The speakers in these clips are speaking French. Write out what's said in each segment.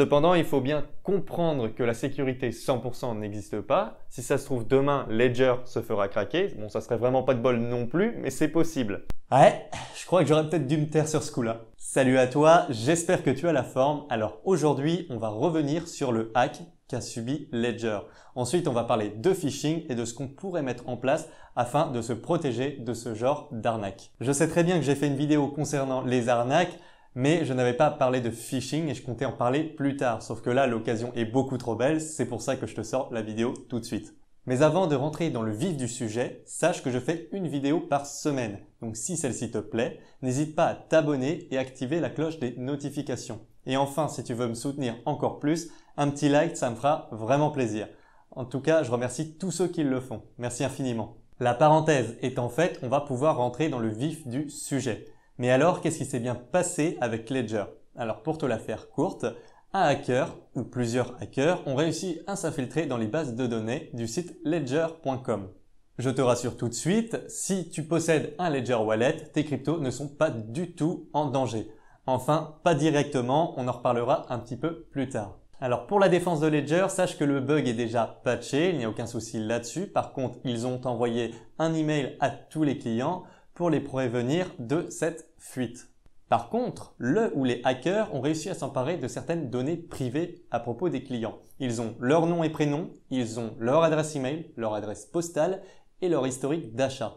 Cependant, il faut bien comprendre que la sécurité 100% n'existe pas. Si ça se trouve demain, Ledger se fera craquer. Bon, ça serait vraiment pas de bol non plus, mais c'est possible. Ouais, je crois que j'aurais peut-être dû me taire sur ce coup-là. Salut à toi, j'espère que tu as la forme. Alors aujourd'hui, on va revenir sur le hack qu'a subi Ledger. Ensuite, on va parler de phishing et de ce qu'on pourrait mettre en place afin de se protéger de ce genre d'arnaque. Je sais très bien que j'ai fait une vidéo concernant les arnaques, mais je n'avais pas parlé de phishing et je comptais en parler plus tard, sauf que là l'occasion est beaucoup trop belle, c'est pour ça que je te sors la vidéo tout de suite. Mais avant de rentrer dans le vif du sujet, sache que je fais une vidéo par semaine, donc si celle-ci te plaît, n'hésite pas à t'abonner et activer la cloche des notifications. Et enfin, si tu veux me soutenir encore plus, un petit like, ça me fera vraiment plaisir. En tout cas, je remercie tous ceux qui le font. Merci infiniment. La parenthèse étant faite, on va pouvoir rentrer dans le vif du sujet. Mais alors, qu'est-ce qui s'est bien passé avec Ledger Alors pour te la faire courte, un hacker, ou plusieurs hackers, ont réussi à s'infiltrer dans les bases de données du site ledger.com. Je te rassure tout de suite, si tu possèdes un Ledger Wallet, tes cryptos ne sont pas du tout en danger. Enfin, pas directement, on en reparlera un petit peu plus tard. Alors pour la défense de Ledger, sache que le bug est déjà patché, il n'y a aucun souci là-dessus. Par contre, ils ont envoyé un email à tous les clients pour les prévenir de cette fuite. Par contre, le ou les hackers ont réussi à s'emparer de certaines données privées à propos des clients. Ils ont leur nom et prénom, ils ont leur adresse email, leur adresse postale et leur historique d'achat.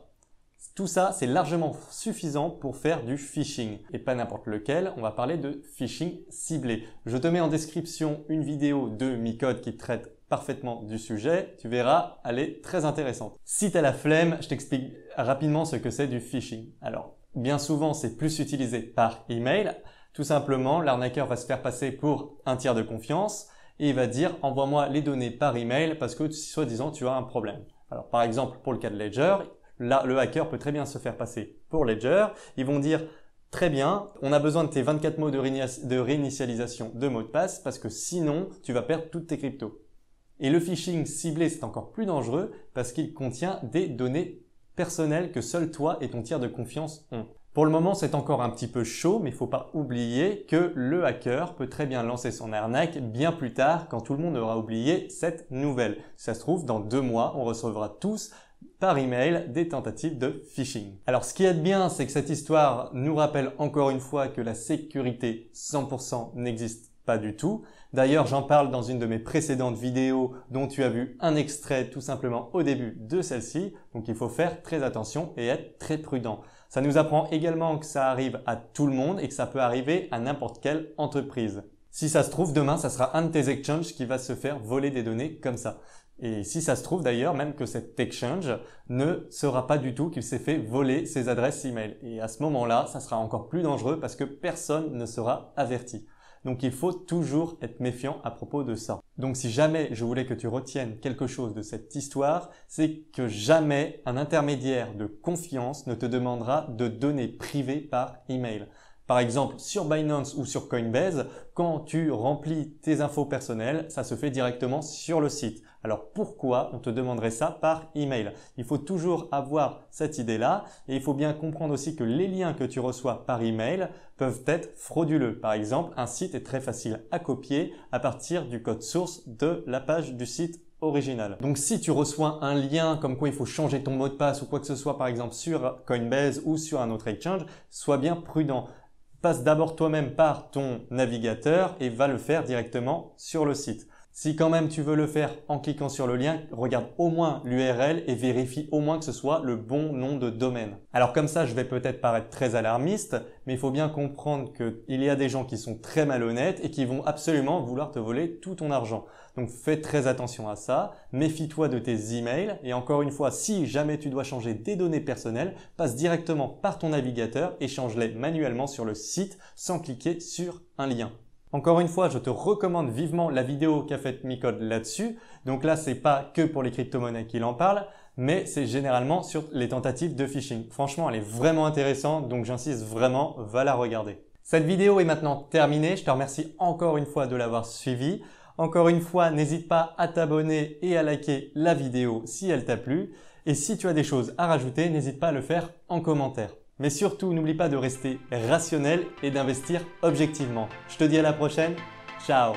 Tout ça, c'est largement suffisant pour faire du phishing. Et pas n'importe lequel, on va parler de phishing ciblé. Je te mets en description une vidéo de Micode qui traite parfaitement du sujet. Tu verras, elle est très intéressante. Si t'as la flemme, je t'explique rapidement ce que c'est du phishing. Alors, bien souvent, c'est plus utilisé par email. Tout simplement, l'arnaqueur va se faire passer pour un tiers de confiance et il va dire envoie-moi les données par email parce que soi-disant tu as un problème. Alors par exemple pour le cas de Ledger, Là, le hacker peut très bien se faire passer pour Ledger. Ils vont dire, Très bien, on a besoin de tes 24 mots de, réinitialisation de mot de passe parce que sinon tu vas perdre toutes tes cryptos. Et le phishing ciblé, c'est encore plus dangereux parce qu'il contient des données personnelles que seul toi et ton tiers de confiance ont. Pour le moment, c'est encore un petit peu chaud, mais il faut pas oublier que le hacker peut très bien lancer son arnaque bien plus tard quand tout le monde aura oublié cette nouvelle. ça se trouve, dans deux mois, on recevra tous par email des tentatives de phishing. Alors ce qui est bien, c'est que cette histoire nous rappelle encore une fois que la sécurité 100% n'existe pas du tout. D'ailleurs, j'en parle dans une de mes précédentes vidéos dont tu as vu un extrait tout simplement au début de celle-ci. Donc il faut faire très attention et être très prudent. Ça nous apprend également que ça arrive à tout le monde et que ça peut arriver à n'importe quelle entreprise. Si ça se trouve, demain, ça sera un de tes exchanges qui va se faire voler des données comme ça. Et si ça se trouve d'ailleurs, même que cet exchange ne sera pas du tout qu'il s'est fait voler ses adresses email. Et à ce moment-là, ça sera encore plus dangereux parce que personne ne sera averti. Donc il faut toujours être méfiant à propos de ça. Donc si jamais je voulais que tu retiennes quelque chose de cette histoire, c'est que jamais un intermédiaire de confiance ne te demandera de données privées par email. Par exemple, sur Binance ou sur Coinbase, quand tu remplis tes infos personnelles, ça se fait directement sur le site. Alors pourquoi on te demanderait ça par email Il faut toujours avoir cette idée-là et il faut bien comprendre aussi que les liens que tu reçois par email peuvent être frauduleux. Par exemple, un site est très facile à copier à partir du code source de la page du site original. Donc si tu reçois un lien comme quoi il faut changer ton mot de passe ou quoi que ce soit par exemple sur Coinbase ou sur un autre exchange, sois bien prudent passe d'abord toi-même par ton navigateur et va le faire directement sur le site. Si quand même tu veux le faire en cliquant sur le lien, regarde au moins l'URL et vérifie au moins que ce soit le bon nom de domaine. Alors comme ça, je vais peut-être paraître très alarmiste, mais il faut bien comprendre qu'il y a des gens qui sont très malhonnêtes et qui vont absolument vouloir te voler tout ton argent. Donc fais très attention à ça, méfie-toi de tes emails et encore une fois, si jamais tu dois changer des données personnelles, passe directement par ton navigateur et change-les manuellement sur le site sans cliquer sur un lien. Encore une fois, je te recommande vivement la vidéo qu'a faite Micode là-dessus. Donc là, c'est pas que pour les crypto-monnaies qu'il en parle, mais c'est généralement sur les tentatives de phishing. Franchement, elle est vraiment intéressante, donc j'insiste vraiment, va la regarder. Cette vidéo est maintenant terminée. Je te remercie encore une fois de l'avoir suivie. Encore une fois, n'hésite pas à t'abonner et à liker la vidéo si elle t'a plu. Et si tu as des choses à rajouter, n'hésite pas à le faire en commentaire. Mais surtout, n'oublie pas de rester rationnel et d'investir objectivement. Je te dis à la prochaine. Ciao